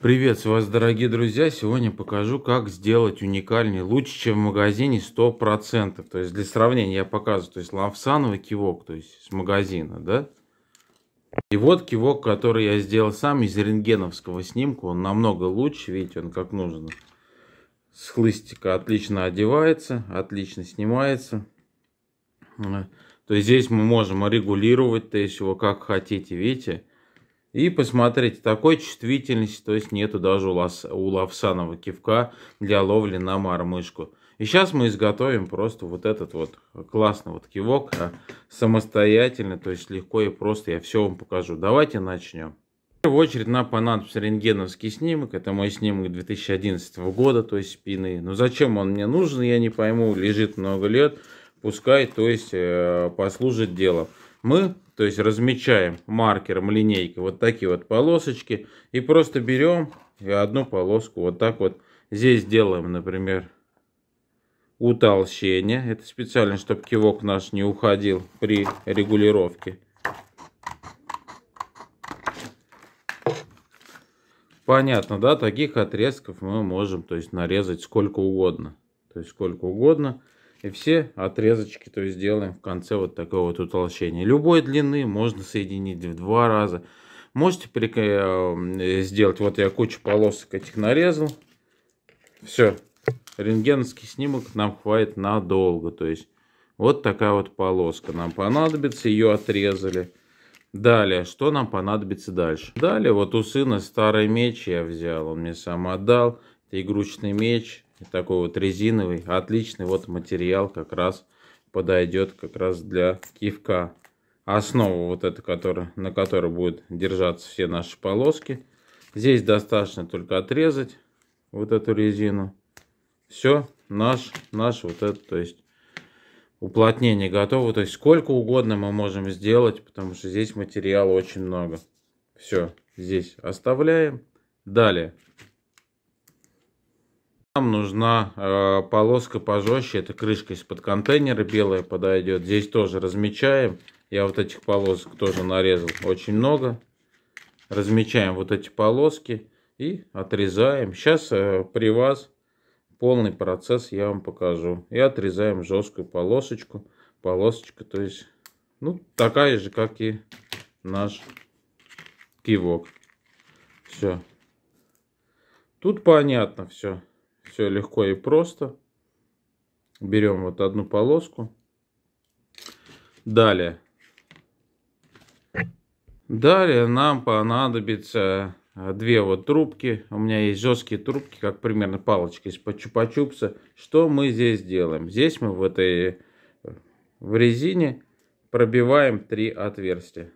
Приветствую вас, дорогие друзья! Сегодня покажу, как сделать уникальный лучше, чем в магазине 100%. То есть для сравнения я показываю, то есть лавсановый кивок, то есть с магазина, да? И вот кивок, который я сделал сам из рентгеновского снимка, он намного лучше, видите, он как нужно. С хлыстика отлично одевается, отлично снимается. Э, то есть здесь мы можем регулировать, то есть его как хотите, Видите? И посмотрите, такой чувствительности, то есть нету даже у, лос, у лавсаного кивка для ловли на мормышку. И сейчас мы изготовим просто вот этот вот классный вот кивок а, самостоятельно, то есть легко и просто. Я все вам покажу. Давайте начнем. В первую очередь нам понадобится рентгеновский снимок. Это мой снимок 2011 года, то есть спины. Но зачем он мне нужен, я не пойму. Лежит много лет, пускай, то есть э, послужит делом. Мы то есть размечаем маркером линейкой вот такие вот полосочки. И просто берем одну полоску вот так вот. Здесь делаем, например, утолщение. Это специально, чтобы кивок наш не уходил при регулировке. Понятно, да, таких отрезков мы можем, то есть, нарезать сколько угодно. То есть, сколько угодно. И все отрезочки, то есть делаем в конце вот такое вот утолщение. Любой длины можно соединить в два раза. Можете при э, сделать, вот я кучу полосок этих нарезал. Все, рентгеновский снимок нам хватит надолго. То есть вот такая вот полоска нам понадобится, ее отрезали. Далее, что нам понадобится дальше? Далее, вот у сына старый меч я взял, он мне сам отдал. Это игрушечный меч, такой вот резиновый, отличный вот материал как раз подойдет как раз для кивка. Основа вот это которая, на которой будет держаться все наши полоски. Здесь достаточно только отрезать вот эту резину. Все, наш, наш вот это, то есть уплотнение готово. То есть сколько угодно мы можем сделать, потому что здесь материала очень много. Все, здесь оставляем. Далее. Нам нужна э, полоска пожестче, это крышка из-под контейнера белая подойдет. Здесь тоже размечаем. Я вот этих полосок тоже нарезал очень много. Размечаем вот эти полоски и отрезаем. Сейчас э, при вас полный процесс я вам покажу. И отрезаем жесткую полосочку. Полосочка, то есть, ну, такая же, как и наш кивок. Все. Тут понятно все все легко и просто. Берем вот одну полоску. Далее. Далее нам понадобится две вот трубки. У меня есть жесткие трубки, как примерно палочки из-под чупа-чупса. Что мы здесь делаем? Здесь мы в этой в резине пробиваем три отверстия.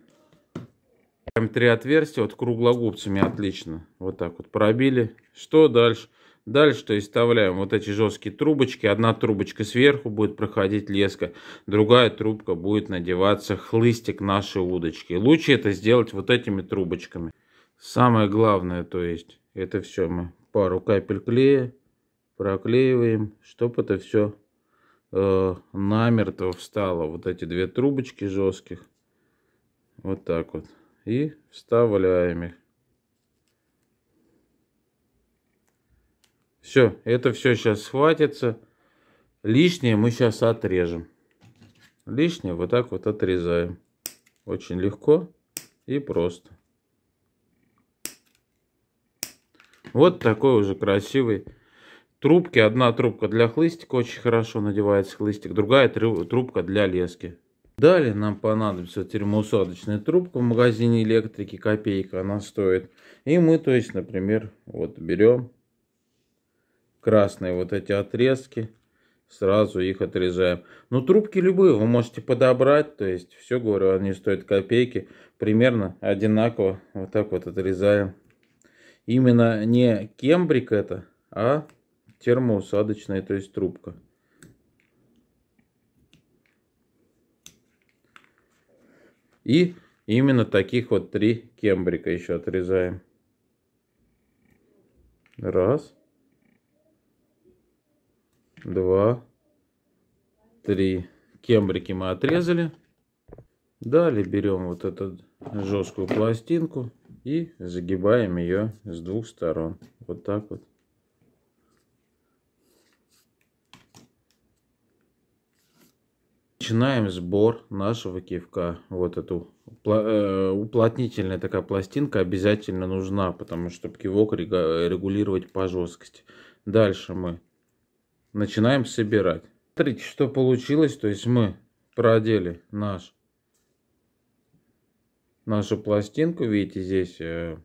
Три отверстия вот круглогубцами отлично. Вот так вот пробили. Что дальше? Дальше, то есть, вставляем вот эти жесткие трубочки. Одна трубочка сверху будет проходить леска, другая трубка будет надеваться хлыстик нашей удочки. Лучше это сделать вот этими трубочками. Самое главное, то есть, это все мы пару капель клея проклеиваем, чтобы это все э, намертво встало. Вот эти две трубочки жестких. Вот так вот. И вставляем их. Все, это все сейчас схватится. Лишнее мы сейчас отрежем. Лишнее вот так вот отрезаем. Очень легко и просто. Вот такой уже красивый трубки. Одна трубка для хлыстика очень хорошо надевается хлыстик. Другая трубка для лески. Далее нам понадобится термоусадочная трубка в магазине электрики. Копейка она стоит. И мы, то есть, например, вот берем красные вот эти отрезки, сразу их отрезаем. Ну, трубки любые вы можете подобрать, то есть все, говорю, они стоят копейки, примерно одинаково вот так вот отрезаем. Именно не кембрик это, а термоусадочная, то есть трубка. И именно таких вот три кембрика еще отрезаем. Раз два, три. Кембрики мы отрезали. Далее берем вот эту жесткую пластинку и загибаем ее с двух сторон. Вот так вот. Начинаем сбор нашего кивка. Вот эту э, уплотнительная такая пластинка обязательно нужна, потому что кивок регулировать по жесткости. Дальше мы начинаем собирать. Смотрите, что получилось. То есть мы продели наш, нашу пластинку. Видите, здесь э,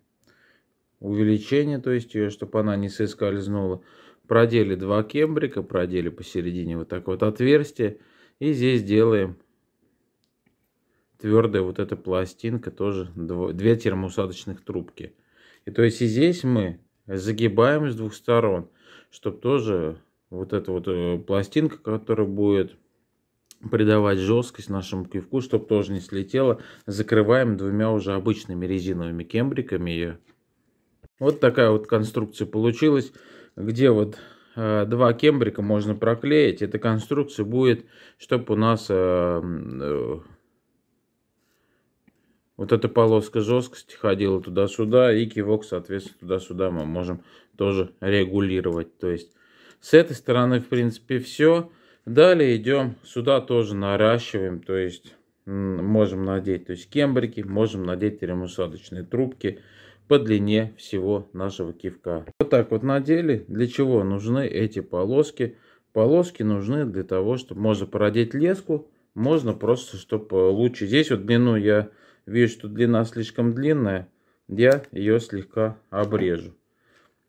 увеличение, то есть ее, чтобы она не соскользнула. Продели два кембрика, продели посередине вот так вот отверстие. И здесь делаем твердая вот эта пластинка, тоже две термоусадочных трубки. И то есть и здесь мы загибаем с двух сторон, чтобы тоже вот эта вот э, пластинка, которая будет придавать жесткость нашему кивку, чтобы тоже не слетело. Закрываем двумя уже обычными резиновыми кембриками ее. Вот такая вот конструкция получилась, где вот э, два кембрика можно проклеить. Эта конструкция будет, чтобы у нас э, э, вот эта полоска жесткости ходила туда-сюда, и кивок, соответственно, туда-сюда мы можем тоже регулировать. То есть с этой стороны, в принципе, все. Далее идем сюда тоже наращиваем, то есть можем надеть то есть кембрики, можем надеть термоусадочные трубки по длине всего нашего кивка. Вот так вот надели. Для чего нужны эти полоски? Полоски нужны для того, чтобы можно продеть леску, можно просто, чтобы э, лучше. Здесь вот длину я вижу, что длина слишком длинная, я ее слегка обрежу.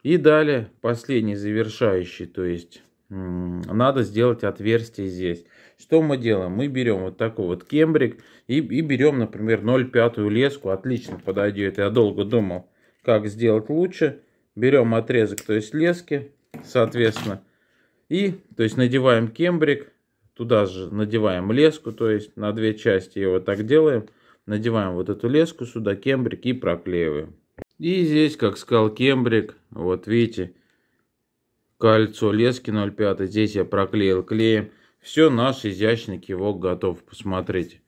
И далее, последний завершающий, то есть надо сделать отверстие здесь. Что мы делаем? Мы берем вот такой вот кембрик и, и берем, например, 0,5 леску. Отлично подойдет. Я долго думал, как сделать лучше. Берем отрезок, то есть лески, соответственно. И, то есть, надеваем кембрик. Туда же надеваем леску, то есть, на две части его вот так делаем. Надеваем вот эту леску сюда, кембрик и проклеиваем. И здесь, как сказал Кембрик, вот видите, кольцо лески 0,5. Здесь я проклеил клеем. Все, наш изящный кивок готов. Посмотрите.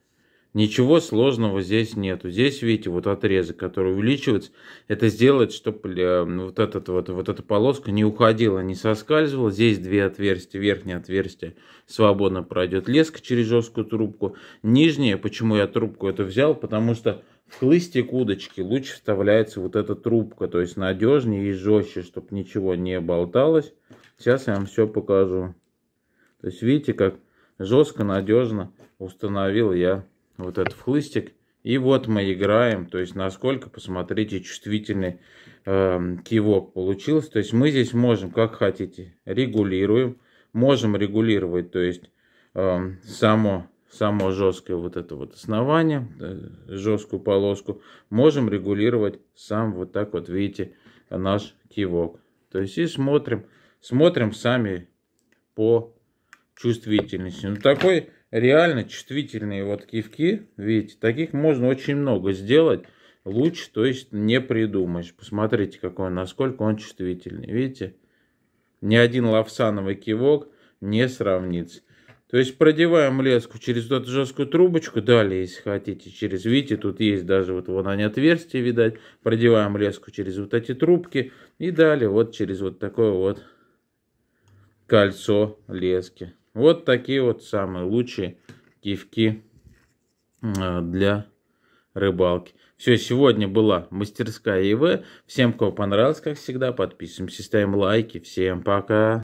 Ничего сложного здесь нету. Здесь, видите, вот отрезы которые увеличивается, это сделать, чтобы э, вот, этот, вот, вот эта полоска не уходила, не соскальзывала. Здесь две отверстия, верхнее отверстие свободно пройдет леска через жесткую трубку. Нижнее, почему я трубку это взял, потому что в хлыстик удочки лучше вставляется вот эта трубка, то есть надежнее и жестче, чтобы ничего не болталось. Сейчас я вам все покажу. То есть видите, как жестко, надежно установил я вот этот хлыстик. И вот мы играем, то есть насколько, посмотрите, чувствительный э, кивок получился. То есть мы здесь можем, как хотите, регулируем. Можем регулировать, то есть э, само, само жесткое вот это вот основание, жесткую полоску. Можем регулировать сам вот так вот, видите, наш кивок. То есть и смотрим, смотрим сами по чувствительности. Ну такой реально чувствительные вот кивки, видите, таких можно очень много сделать. Лучше, то есть, не придумаешь. Посмотрите, какой он, насколько он чувствительный. Видите? Ни один лавсановый кивок не сравнится. То есть продеваем леску через эту жесткую трубочку, далее, если хотите, через, видите, тут есть даже вот вон они отверстия, видать, продеваем леску через вот эти трубки и далее вот через вот такое вот кольцо лески. Вот такие вот самые лучшие кивки э, для рыбалки. Все, сегодня была мастерская ИВ. Всем, кому понравилось, как всегда, подписываемся, ставим лайки. Всем пока!